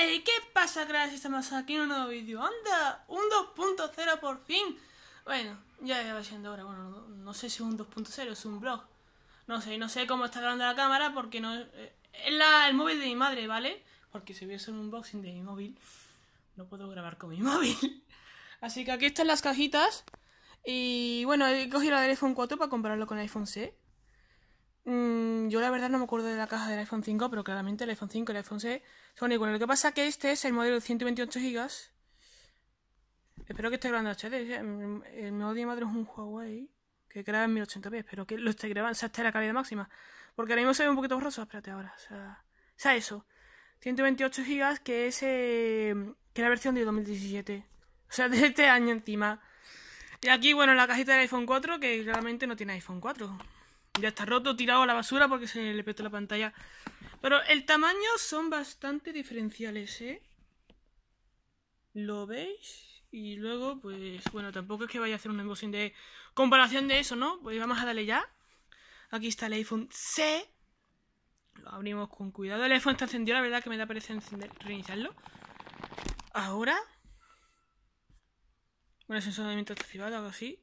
¡Ey! ¿qué pasa? Gracias, estamos aquí en un nuevo vídeo. ¡Anda! ¡Un 2.0 por fin! Bueno, ya va siendo hora. Bueno, no, sé si es un 2.0, es un blog. No sé, no sé cómo está grabando la cámara porque no... es eh, el móvil de mi madre, ¿vale? Porque si voy a un unboxing de mi móvil, no puedo grabar con mi móvil. Así que aquí están las cajitas. Y bueno, he cogido el iPhone 4 para compararlo con el iPhone C. Mm, yo la verdad no me acuerdo de la caja del iPhone 5, pero claramente el iPhone 5 y el iPhone 6 son iguales. Lo que pasa es que este es el modelo de 128 GB. Espero que esté grabando HD. ¿eh? El modelo de madre es un Huawei que graba en 1080p. pero que lo esté grabando. O sea, esté la calidad máxima. Porque ahora mismo se ve un poquito borroso. Espérate ahora. O sea, eso. 128 GB que es, eh, que la versión de 2017. O sea, de este año encima. Y aquí, bueno, la cajita del iPhone 4, que claramente no tiene iPhone 4. Ya está roto, tirado a la basura porque se le petó la pantalla. Pero el tamaño son bastante diferenciales, ¿eh? ¿Lo veis? Y luego, pues bueno, tampoco es que vaya a hacer un unboxing de comparación de eso, ¿no? Pues vamos a darle ya. Aquí está el iPhone C. Lo abrimos con cuidado. El iPhone está encendido, la verdad que me da pereza encender, reiniciarlo. Ahora. Bueno, de movimiento activado, algo así.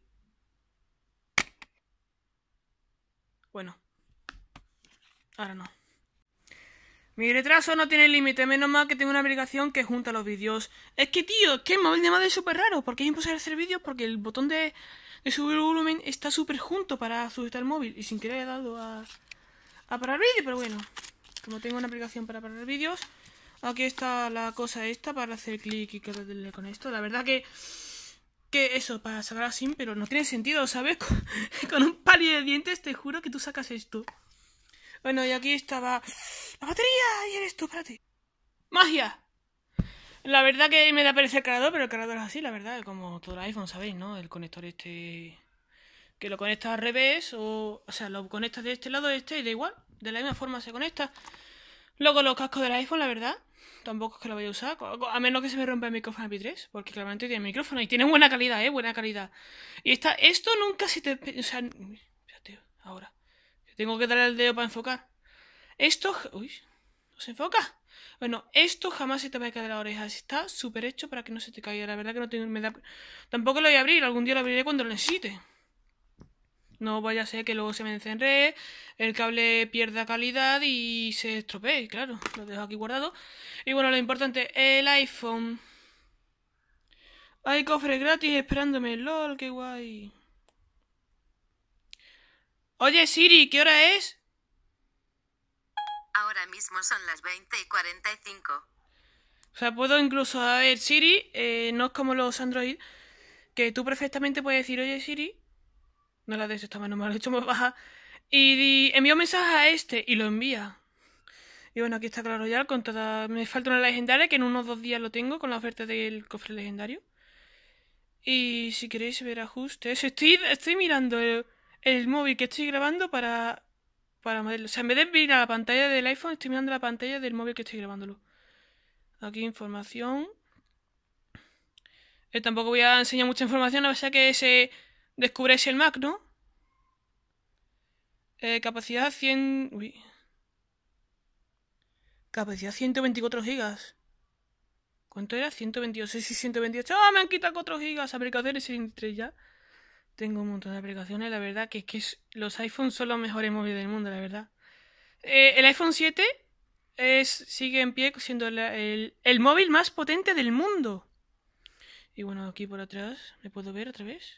Bueno. Ahora no. Mi retraso no tiene límite, menos mal que tengo una aplicación que junta los vídeos. Es que, tío, es que el móvil de madre es súper raro, porque es imposible hacer vídeos porque el botón de, subir volumen está súper junto para subir el móvil. Y sin querer he dado a, a parar vídeo, pero bueno. Como tengo una aplicación para parar vídeos, aquí está la cosa esta para hacer clic y quedarle con esto. La verdad que... Que eso, para sacar así, pero no tiene sentido, ¿sabes? con un de dientes, te juro que tú sacas esto. Bueno, y aquí estaba. ¡La batería! Y eres tú, espérate. ¡Magia! La verdad que me da pereza el cargador, pero el cargador es así, la verdad, como todo el iPhone, ¿sabéis, no? El conector este. Que lo conectas al revés, o. O sea, lo conectas de este lado a este, y da igual. De la misma forma se conecta. Luego los cascos del iPhone, la verdad. Tampoco es que lo vaya a usar. A menos que se me rompa el micrófono p 3 Porque claramente tiene micrófono. Y tiene buena calidad, eh. Buena calidad. Y está. Esto nunca se te. O sea ahora. Tengo que darle el dedo para enfocar. Esto... Uy, no se enfoca. Bueno, esto jamás se te va a caer de la oreja. Está súper hecho para que no se te caiga. La verdad que no tengo... Tampoco lo voy a abrir. Algún día lo abriré cuando lo necesite. No vaya a ser que luego se me encenre, el cable pierda calidad y se estropee, claro. Lo dejo aquí guardado. Y bueno, lo importante, el iPhone. Hay cofres gratis esperándome. LOL, qué guay. Oye Siri, ¿qué hora es? Ahora mismo son las 20 y 45. O sea, puedo incluso, a ver, Siri, eh, no es como los Android, que tú perfectamente puedes decir, oye Siri, no la des esta mano, mal, lo he hecho más baja, y envío mensaje a este, y lo envía. Y bueno, aquí está claro ya, con toda... me falta una legendaria, que en unos dos días lo tengo, con la oferta del cofre legendario. Y si queréis ver ajustes, estoy, estoy mirando... El el móvil que estoy grabando para, para moverlo, O sea, en vez de mirar a la pantalla del iPhone, estoy mirando la pantalla del móvil que estoy grabándolo. Aquí información. Eh, tampoco voy a enseñar mucha información, a es que se descubre el Mac, ¿no? Eh, capacidad 100... Uy. Capacidad 124 gigas. ¿Cuánto era? 128 y 128. ¡Ah! me han quitado 4 gigas. hacer ese Instituto ya. Tengo un montón de aplicaciones, la verdad, que es que los iPhones son los mejores móviles del mundo, la verdad. Eh, el iPhone 7 es, sigue en pie siendo el, el, móvil más potente del mundo. Y bueno, aquí por atrás, ¿me puedo ver otra vez?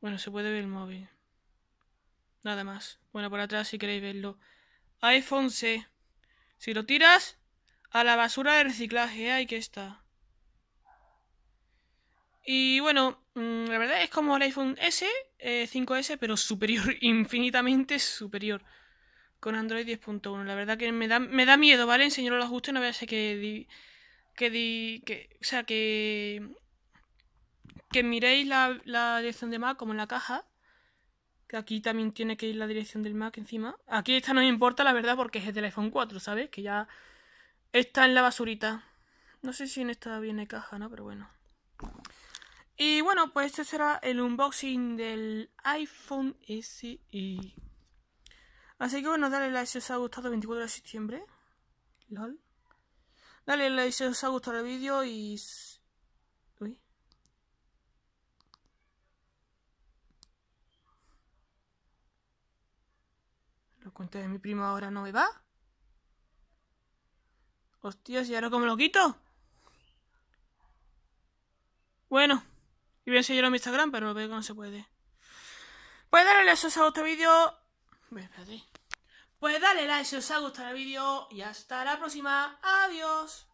Bueno, se puede ver el móvil. Nada más. Bueno, por atrás si queréis verlo. iPhone C. Si lo tiras a la basura de reciclaje, ahí que está. Y bueno, mm, la verdad es como el iPhone S, 5S, eh, pero superior, infinitamente superior con Android 10.1. La verdad que me da, me da miedo, ¿vale? Enseñaros los ajustes, no voy que... Di, que, que o sea, que... Que miréis la, dirección de Mac como en la caja. Que aquí también tiene que ir la dirección del Mac encima. Aquí esta no me importa, la verdad, porque es del iPhone 4, ¿sabes? Que ya está en la basurita. No sé si en esta viene caja, ¿no? Pero bueno. Y bueno, pues este será el unboxing del iPhone SE. Así que bueno, dale like si os ha gustado 24 de septiembre. LOL. Dale like si os ha gustado el vídeo y... Uy. Lo cuenta de mi primo ahora no me va. Hostias, ¿y ahora cómo lo quito? Bueno. Y voy a enseñarlo en mi Instagram, pero veo que no se puede. Pues dale like si os ha gustado el vídeo. Pues dale like si os ha gustado el vídeo. Y hasta la próxima. Adiós.